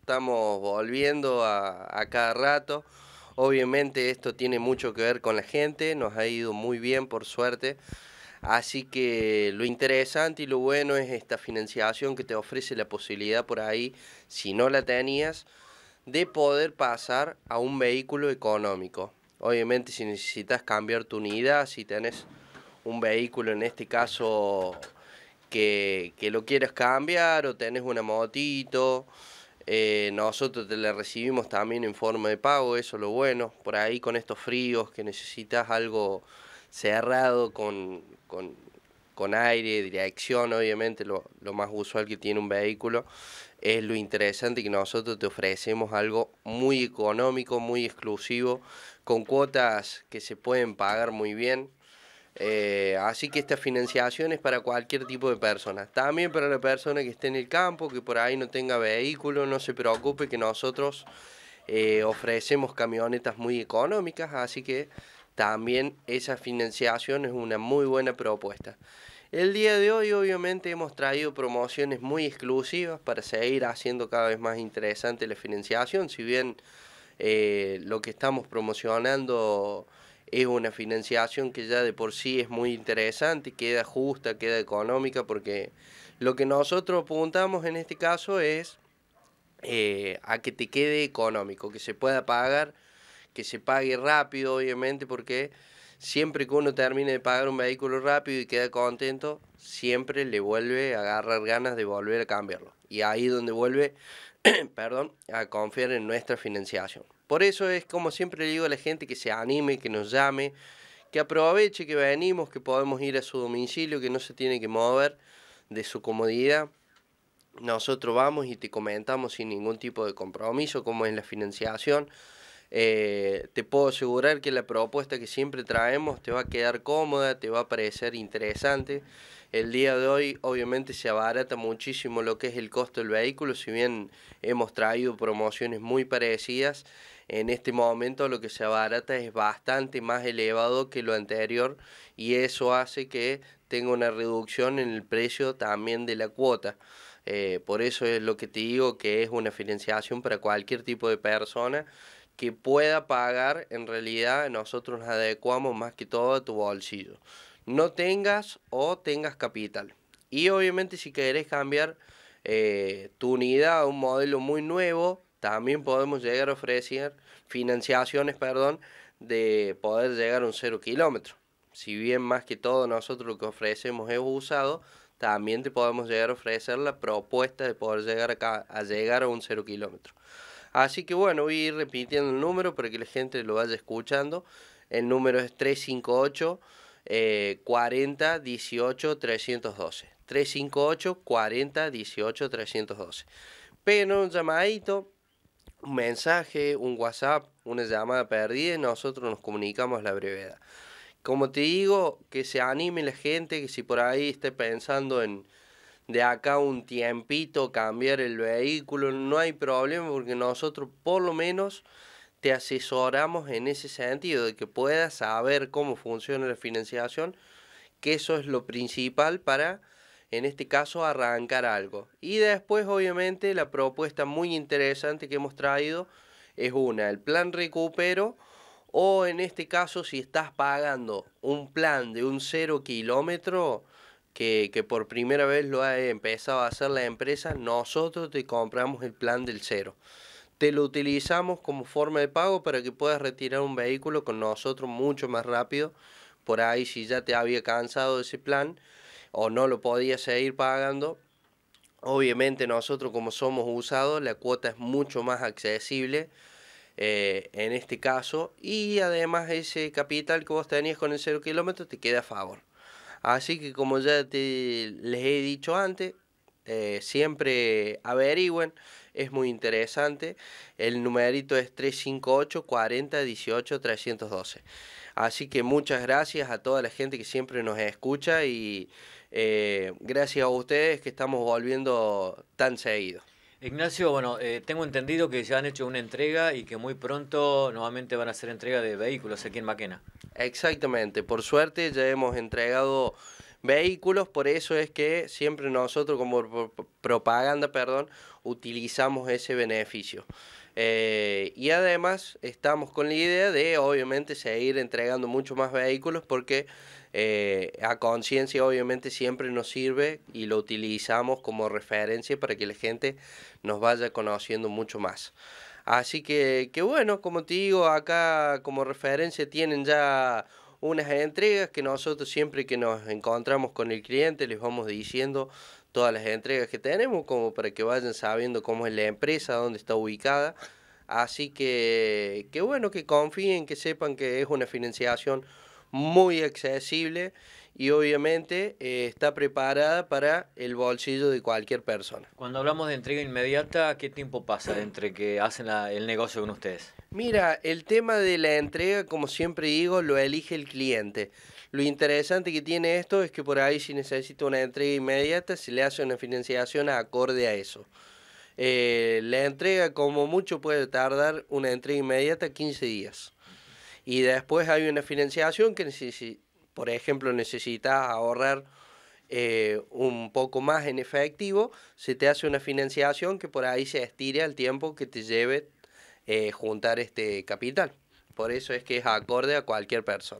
Estamos volviendo a, cada rato. Obviamente esto tiene mucho que ver con la gente, nos ha ido muy bien por suerte. Así que lo interesante y lo bueno es esta financiación que te ofrece la posibilidad por ahí, si no la tenías, de poder pasar a un vehículo económico. Obviamente si necesitas cambiar tu unidad, si tenés un vehículo en este caso que, que lo quieras cambiar o tenés una motito eh, nosotros te la recibimos también en forma de pago, eso es lo bueno. Por ahí con estos fríos que necesitas algo cerrado con, con, con aire, dirección, obviamente, lo, lo, más usual que tiene un vehículo. Es lo interesante que nosotros te ofrecemos algo muy económico, muy exclusivo, con cuotas que se pueden pagar muy bien. Eh, así que esta financiación es para cualquier tipo de persona. También para la persona que esté en el campo, que por ahí no tenga vehículo, no se preocupe que nosotros eh, ofrecemos camionetas muy económicas, así que también esa financiación es una muy buena propuesta. El día de hoy obviamente hemos traído promociones muy exclusivas para seguir haciendo cada vez más interesante la financiación, si bien eh, lo que estamos promocionando es una financiación que ya de por sí es muy interesante, queda justa, queda económica, porque lo que nosotros apuntamos en este caso es eh, a que te quede económico, que se pueda pagar, que se pague rápido, obviamente, porque siempre que uno termine de pagar un vehículo rápido y queda contento, siempre le vuelve a agarrar ganas de volver a cambiarlo. Y ahí donde vuelve perdón, a confiar en nuestra financiación. Por eso es como siempre le digo a la gente que se anime, que nos llame, que aproveche que venimos, que podemos ir a su domicilio, que no se tiene que mover de su comodidad. Nosotros vamos y te comentamos sin ningún tipo de compromiso cómo es la financiación. Eh, te puedo asegurar que la propuesta que siempre traemos te va a quedar cómoda, te va a parecer interesante el día de hoy obviamente se abarata muchísimo lo que es el costo del vehículo, si bien hemos traído promociones muy parecidas, en este momento lo que se abarata es bastante más elevado que lo anterior y eso hace que tenga una reducción en el precio también de la cuota. Eh, por eso es lo que te digo que es una financiación para cualquier tipo de persona que pueda pagar, en realidad nosotros nos adecuamos más que todo a tu bolsillo no tengas o tengas capital. Y obviamente si querés cambiar eh, tu unidad a un modelo muy nuevo, también podemos llegar a ofrecer financiaciones, perdón, de poder llegar a un cero kilómetro. Si bien más que todo nosotros lo que ofrecemos es usado, también te podemos llegar a ofrecer la propuesta de poder llegar acá, a llegar a un cero kilómetro. Así que bueno, voy a ir repitiendo el número para que la gente lo vaya escuchando. El número es 358. 40 18 312. 358 40 18 312. Pero un llamadito, un mensaje, un WhatsApp, una llamada perdida y nosotros nos comunicamos la brevedad. Como te digo, que se anime la gente, que si por ahí esté pensando en de acá un tiempito cambiar el vehículo, no hay problema porque nosotros por lo menos te asesoramos en ese sentido, de que puedas saber cómo funciona la financiación, que eso es lo principal para, en este caso, arrancar algo. Y después, obviamente, la propuesta muy interesante que hemos traído es una, el plan recupero, o en este caso, si estás pagando un plan de un cero kilómetro, que, que, por primera vez lo ha empezado a hacer la empresa, nosotros te compramos el plan del cero te lo utilizamos como forma de pago para que puedas retirar un vehículo con nosotros mucho más rápido. Por ahí si ya te había cansado ese plan o no lo podías seguir pagando, obviamente nosotros como somos usados, la cuota es mucho más accesible eh, en este caso y además ese capital que vos tenías con el cero kilómetro te queda a favor. Así que como ya te, les he dicho antes, eh, siempre averigüen, es muy interesante. El numerito es 358 40 18 312. Así que muchas gracias a toda la gente que siempre nos escucha y eh, gracias a ustedes que estamos volviendo tan seguido. Ignacio, bueno, eh, tengo entendido que ya han hecho una entrega y que muy pronto nuevamente van a hacer entrega de vehículos aquí en Maquena. Exactamente, por suerte ya hemos entregado vehículos, por eso es que siempre nosotros como propaganda, perdón, utilizamos ese beneficio. Eh, y además estamos con la idea de obviamente seguir entregando mucho más vehículos porque eh, a conciencia obviamente siempre nos sirve y lo utilizamos como referencia para que la gente nos vaya conociendo mucho más. Así que, que bueno, como te digo, acá como referencia tienen ya unas entregas que nosotros siempre que nos encontramos con el cliente les vamos diciendo todas las entregas que tenemos como para que vayan sabiendo cómo es la empresa, dónde está ubicada. Así que, que bueno, que confíen, que sepan que es una financiación muy accesible y obviamente eh, está preparada para el bolsillo de cualquier persona. Cuando hablamos de entrega inmediata, ¿qué tiempo pasa entre que hacen el negocio con ustedes? Mira, el tema de la entrega, como siempre digo, lo elige el cliente. Lo interesante que tiene esto es que por ahí si necesita una entrega inmediata, se le hace una financiación acorde a eso. Eh, la entrega como mucho puede tardar una entrega inmediata 15 días. Y después hay una financiación que, por ejemplo, necesitas ahorrar eh, un poco más en efectivo, se te hace una financiación que por ahí se estire al tiempo que te lleve eh, juntar este capital. Por eso es que es acorde a cualquier persona.